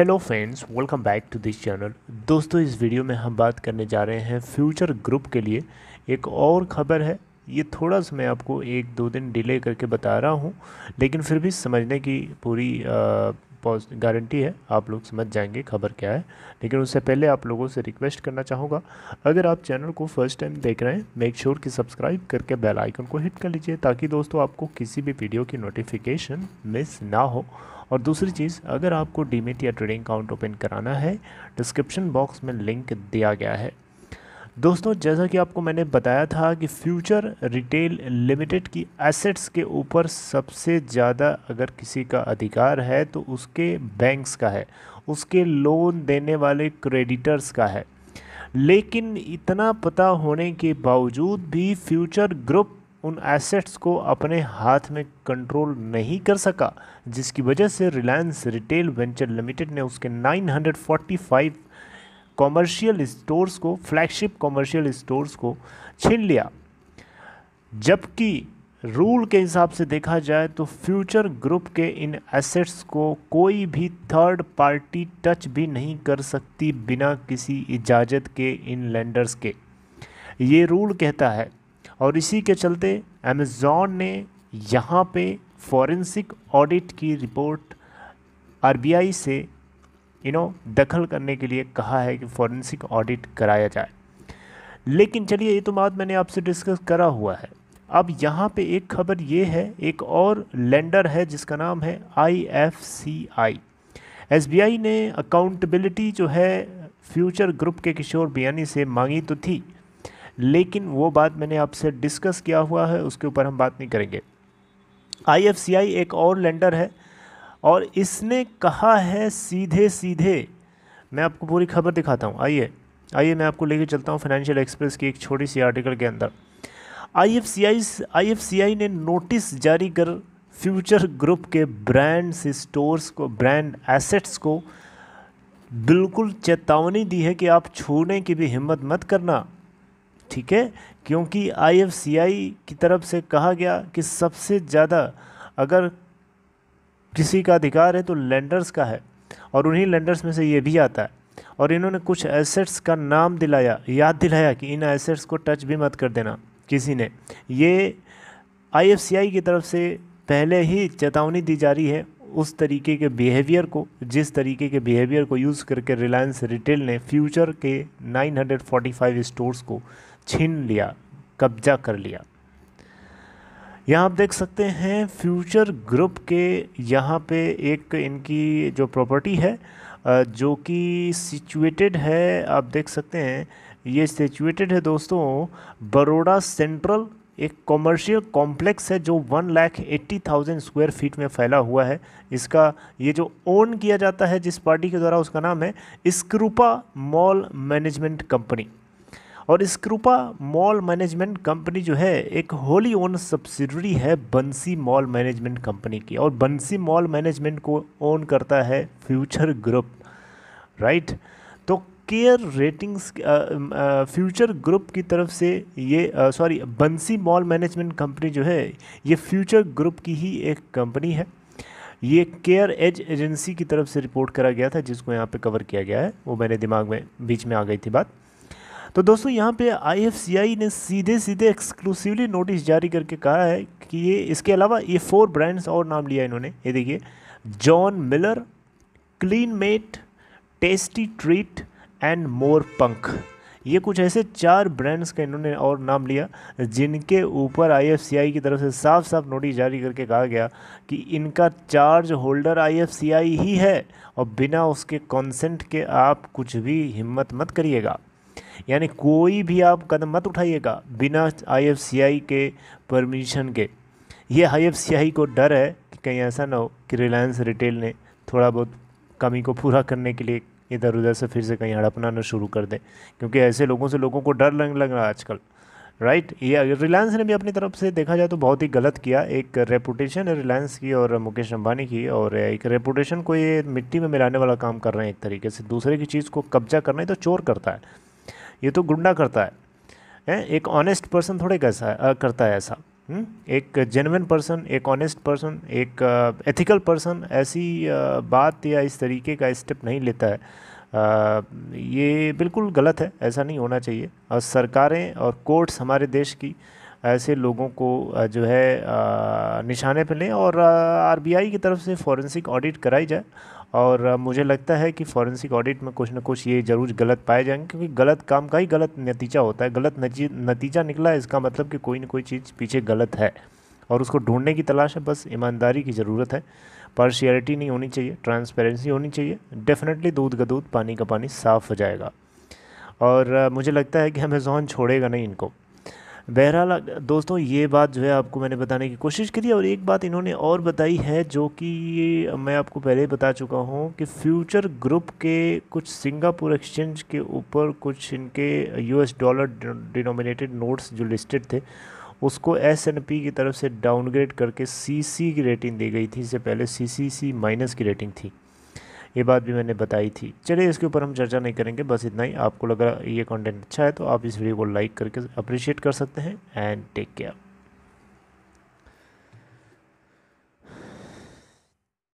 Hello friends welcome back to this channel दोस्तों इस video में हम बात करने जा रहे हैं फ्यूचर ग्रुप के लिए एक और ख़बर है ये थोड़ा सा मैं आपको एक दो दिन डिले करके बता रहा हूँ लेकिन फिर भी समझने की पूरी आ, गारंटी है आप लोग समझ जाएंगे खबर क्या है लेकिन उससे पहले आप लोगों से रिक्वेस्ट करना चाहूँगा अगर आप चैनल को फर्स्ट टाइम देख रहे हैं मेक श्योर sure कि सब्सक्राइब करके बेल आइकन को हिट कर लीजिए ताकि दोस्तों आपको किसी भी वीडियो की नोटिफिकेशन मिस ना हो और दूसरी चीज़ अगर आपको डीमेट या ट्रेडिंग अकाउंट ओपन कराना है डिस्क्रिप्शन बॉक्स में लिंक दिया गया है दोस्तों जैसा कि आपको मैंने बताया था कि फ्यूचर रिटेल लिमिटेड की एसेट्स के ऊपर सबसे ज़्यादा अगर किसी का अधिकार है तो उसके बैंक्स का है उसके लोन देने वाले क्रेडिटर्स का है लेकिन इतना पता होने के बावजूद भी फ्यूचर ग्रुप उन एसेट्स को अपने हाथ में कंट्रोल नहीं कर सका जिसकी वजह से रिलायंस रिटेल वेंचर लिमिटेड ने उसके 945 कॉमर्शियल स्टोर्स को फ्लैगशिप कॉमर्शियल स्टोर्स को छीन लिया जबकि रूल के हिसाब से देखा जाए तो फ्यूचर ग्रुप के इन एसेट्स को कोई भी थर्ड पार्टी टच भी नहीं कर सकती बिना किसी इजाज़त के इन लैंडर्स के ये रूल कहता है और इसी के चलते अमेज़ोन ने यहाँ पे फॉरेंसिक ऑडिट की रिपोर्ट आरबीआई से यू नो दखल करने के लिए कहा है कि फॉरेंसिक ऑडिट कराया जाए लेकिन चलिए ये तो बात मैंने आपसे डिस्कस करा हुआ है अब यहाँ पे एक खबर ये है एक और लेंडर है जिसका नाम है I F C I S B I ने अकाउंटेबिलिटी जो है फ्यूचर ग्रुप के किशोर बियानी से मांगी तो थी लेकिन वो बात मैंने आपसे डिस्कस किया हुआ है उसके ऊपर हम बात नहीं करेंगे आई एफ सी आई एक और लेंडर है और इसने कहा है सीधे सीधे मैं आपको पूरी खबर दिखाता हूँ आइए आइए मैं आपको लेके चलता हूँ फाइनेंशियल एक्सप्रेस की एक छोटी सी आर्टिकल के अंदर आईएफसीआई आईएफसीआई ने नोटिस जारी कर फ्यूचर ग्रुप के ब्रांड्स स्टोर्स को ब्रांड एसेट्स को बिल्कुल चेतावनी दी है कि आप छूने की भी हिम्मत मत करना ठीक है क्योंकि आई की तरफ से कहा गया कि सबसे ज़्यादा अगर किसी का अधिकार है तो लैंडर्स का है और उन्हीं लैंडर्स में से ये भी आता है और इन्होंने कुछ एसेट्स का नाम दिलाया याद दिलाया कि इन एसेट्स को टच भी मत कर देना किसी ने ये आईएफसीआई की तरफ से पहले ही चेतावनी दी जा रही है उस तरीके के बिहेवियर को जिस तरीके के बिहेवियर को यूज़ करके रिलायंस रिटेल ने फ्यूचर के 945 स्टोर्स को छीन लिया कब्जा कर लिया यहाँ आप देख सकते हैं फ्यूचर ग्रुप के यहाँ पे एक इनकी जो प्रॉपर्टी है जो कि सिचुएटेड है आप देख सकते हैं ये सिचुएटेड है दोस्तों बड़ोड़ा सेंट्रल एक कॉमर्शियल कॉम्प्लेक्स है जो one lakh eighty thousand square feet में फैला हुआ है इसका ये जो ओन किया जाता है जिस पार्टी के द्वारा उसका नाम है स्क्रूपा मॉल मैनेजमेंट कंपनी और कृपा मॉल मैनेजमेंट कंपनी जो है एक होली ओन सब्सिडरी है बंसी मॉल मैनेजमेंट कंपनी की और बंसी मॉल मैनेजमेंट को ओन करता है फ्यूचर ग्रुप राइट तो केयर रेटिंग्स फ्यूचर ग्रुप की तरफ से ये सॉरी बंसी मॉल मैनेजमेंट कंपनी जो है ये फ्यूचर ग्रुप की ही एक कंपनी है ये केयर एज एजेंसी की तरफ से रिपोर्ट करा गया था जिसको यहाँ पे कवर किया गया है वो मैंने दिमाग में बीच में आ गई थी बात तो दोस्तों यहाँ पे आई ने सीधे सीधे एक्सक्लूसिवली नोटिस जारी करके कहा है कि ये इसके अलावा ये फोर ब्रांड्स और नाम लिया इन्होंने ये देखिए John Miller Clean Mate Tasty Treat and more पंख ये कुछ ऐसे चार ब्रांड्स का इन्होंने और नाम लिया जिनके ऊपर आईएफसीआई की तरफ से साफ साफ नोटिस जारी करके कहा गया कि इनका चार्ज होल्डर आईएफसीआई ही है और बिना उसके कंसेंट के आप कुछ भी हिम्मत मत करिएगा यानी कोई भी आप कदम मत उठाइएगा बिना आई के परमिशन के ये आई को डर है कि कहीं ऐसा ना हो कि रिलायंस रिटेल ने थोड़ा बहुत कमी को पूरा करने के लिए इधर उधर से फिर से कहीं हड़पना ना शुरू कर दें क्योंकि ऐसे लोगों से लोगों को डर लगने लग रहा है आजकल राइट ये रिलायंस ने भी अपनी तरफ से देखा जाए तो बहुत ही गलत किया एक रेपुटेशन है रिलायंस की और मुकेश अंबानी की और एक रेपुटेशन को ये मिट्टी में मिलाने वाला काम कर रहे हैं एक तरीके से दूसरे की चीज़ को कब्जा करना है तो चोर करता है ये तो गुंडा करता है ए? एक ऑनेस्ट पर्सन थोड़े कैसा आ, करता है ऐसा हुँ? हम्म, एक जेनविन पर्सन एक ऑनेस्ट पर्सन एक एथिकल पर्सन ऐसी बात या इस तरीके का स्टेप नहीं लेता है आ, ये बिल्कुल गलत है ऐसा नहीं होना चाहिए और सरकारें और कोर्ट्स हमारे देश की ऐसे लोगों को जो है निशाने पर लें और आरबीआई की तरफ से फॉरेंसिक ऑडिट कराई जाए और मुझे लगता है कि फॉरेंसिक ऑडिट में कुछ ना कुछ ये ज़रूर गलत पाए जाएंगे क्योंकि गलत काम का ही गलत नतीजा होता है गलत नतीजा निकला इसका मतलब कि कोई ना कोई चीज़ पीछे गलत है और उसको ढूंढने की तलाश है बस ईमानदारी की ज़रूरत है पार्शियलिटी नहीं होनी चाहिए ट्रांसपेरेंसी होनी चाहिए डेफिनेटली दूध का दूध पानी का पानी साफ़ हो जाएगा और मुझे लगता है कि अमेज़ोन छोड़ेगा नहीं इनको बहरहाल दोस्तों ये बात जो है आपको मैंने बताने की कोशिश करी और एक बात इन्होंने और बताई है जो कि मैं आपको पहले बता चुका हूँ कि फ्यूचर ग्रुप के कुछ सिंगापुर एक्सचेंज के ऊपर कुछ इनके यूएस डॉलर डिनोमिनेटेड नोट्स जो लिस्टेड थे उसको एस एन पी की तरफ से डाउनग्रेड करके सी सी की रेटिंग दी गई थी इससे पहले सी सी सी माइनस की रेटिंग थी ये बात भी मैंने बताई थी चलिए इसके ऊपर हम चर्चा नहीं करेंगे बस इतना ही आपको लगा ये कॉन्टेंट अच्छा है तो आप इस वीडियो को लाइक करके अप्रिशिएट कर सकते हैं एंड टेक केयर